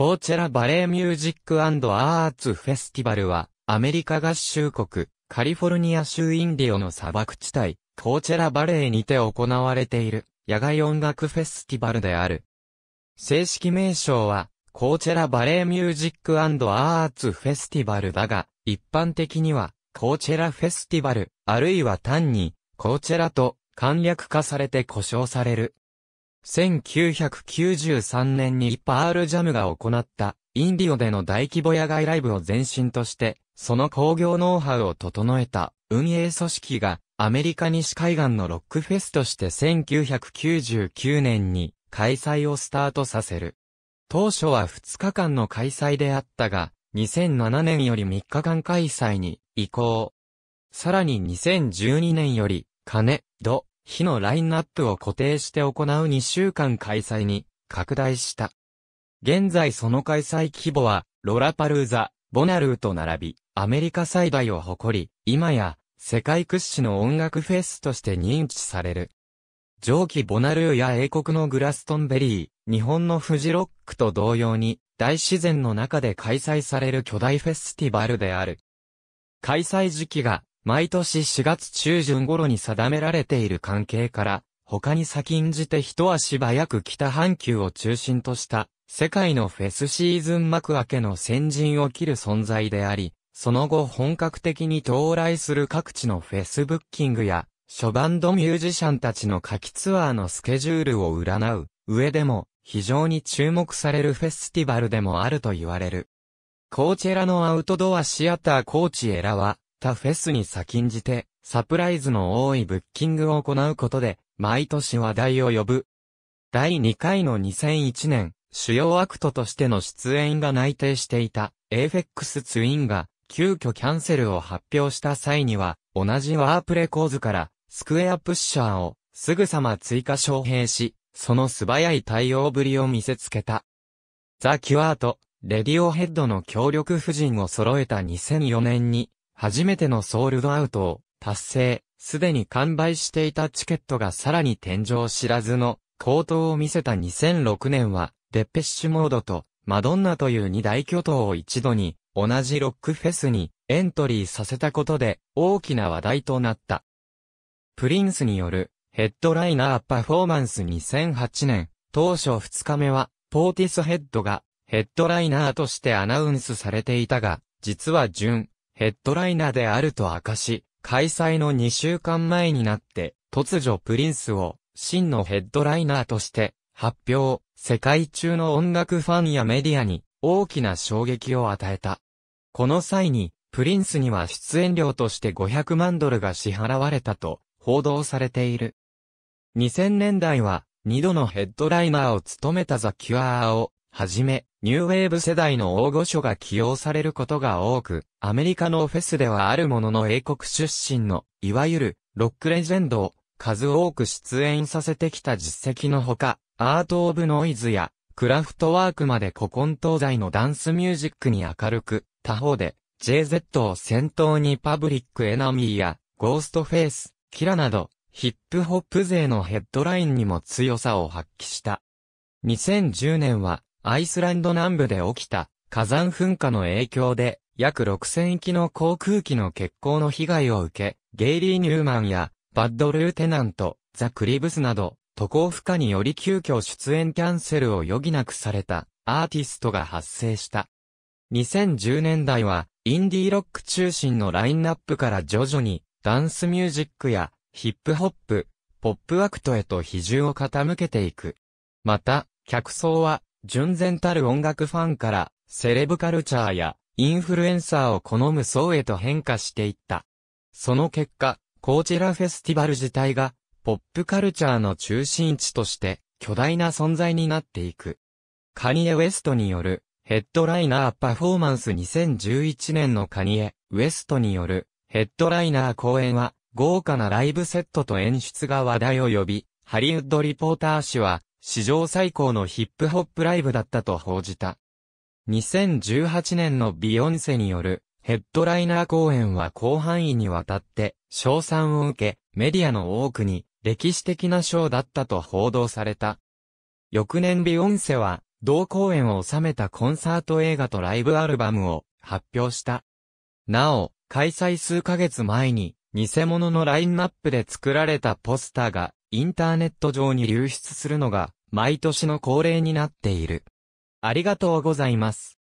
コーチェラバレエミュージックアーツフェスティバルは、アメリカ合衆国、カリフォルニア州インディオの砂漠地帯、コーチェラバレーにて行われている、野外音楽フェスティバルである。正式名称は、コーチェラバレエミュージックアーツフェスティバルだが、一般的には、コーチェラフェスティバル、あるいは単に、コーチェラと簡略化されて呼称される。1993年にパールジャムが行ったインディオでの大規模野外ライブを前身として、その工業ノウハウを整えた運営組織がアメリカ西海岸のロックフェスとして1999年に開催をスタートさせる。当初は2日間の開催であったが、2007年より3日間開催に移行。さらに2012年より、金、土、日のラインナップを固定して行う2週間開催に拡大した。現在その開催規模は、ロラパルーザ、ボナルーと並び、アメリカ最大を誇り、今や、世界屈指の音楽フェスとして認知される。上記ボナルーや英国のグラストンベリー、日本のフジロックと同様に、大自然の中で開催される巨大フェスティバルである。開催時期が毎年4月中旬頃に定められている関係から、他に先んじて一足早く北半球を中心とした、世界のフェスシーズン幕開けの先陣を切る存在であり、その後本格的に到来する各地のフェスブッキングや、諸バンドミュージシャンたちの夏季ツアーのスケジュールを占う上でも非常に注目されるフェスティバルでもあると言われる。コーチェラのアウトドアシアターコーチエラはたフェスに先んじて、サプライズの多いブッキングを行うことで、毎年話題を呼ぶ。第2回の2001年、主要アクトとしての出演が内定していた a f ク x ツインが急遽キャンセルを発表した際には同じワープレコーズからスクエアプッシャーをすぐさま追加招聘し、その素早い対応ぶりを見せつけた。ザ・キュアート、レディオヘッドの協力夫人を揃えた2004年に初めてのソールドアウトを達成、すでに完売していたチケットがさらに天井知らずの高騰を見せた2006年は、デッペッシュモードとマドンナという二大巨頭を一度に同じロックフェスにエントリーさせたことで大きな話題となった。プリンスによるヘッドライナーパフォーマンス2008年、当初2日目はポーティスヘッドがヘッドライナーとしてアナウンスされていたが、実は準ヘッドライナーであると明かし、開催の2週間前になって、突如プリンスを真のヘッドライナーとして発表、世界中の音楽ファンやメディアに大きな衝撃を与えた。この際に、プリンスには出演料として500万ドルが支払われたと報道されている。2000年代は2度のヘッドライナーを務めたザ・キュアーをはじめ、ニューウェーブ世代の大御所が起用されることが多く、アメリカのフェスではあるものの英国出身の、いわゆる、ロックレジェンドを、数多く出演させてきた実績のほか、アート・オブ・ノイズや、クラフトワークまで古今東西のダンスミュージックに明るく、他方で、JZ を先頭にパブリック・エナミーや、ゴーストフェイス、キラなど、ヒップホップ勢のヘッドラインにも強さを発揮した。2010年は、アイスランド南部で起きた火山噴火の影響で約6000機の航空機の欠航の被害を受け、ゲイリー・ニューマンやバッド・ルーテナント、ザ・クリブスなど渡航不可により急遽出演キャンセルを余儀なくされたアーティストが発生した。2010年代はインディーロック中心のラインナップから徐々にダンスミュージックやヒップホップ、ポップアクトへと比重を傾けていく。また、客層は純然たる音楽ファンから、セレブカルチャーや、インフルエンサーを好む層へと変化していった。その結果、コーチラフェスティバル自体が、ポップカルチャーの中心地として、巨大な存在になっていく。カニエ・ウェストによる、ヘッドライナーパフォーマンス2011年のカニエ・ウエストによる、ヘッドライナー公演は、豪華なライブセットと演出が話題を呼び、ハリウッドリポーター誌は、史上最高のヒップホップライブだったと報じた。2018年のビヨンセによるヘッドライナー公演は広範囲にわたって賞賛を受け、メディアの多くに歴史的な賞だったと報道された。翌年ビヨンセは同公演を収めたコンサート映画とライブアルバムを発表した。なお、開催数ヶ月前に偽物のラインナップで作られたポスターがインターネット上に流出するのが毎年の恒例になっている。ありがとうございます。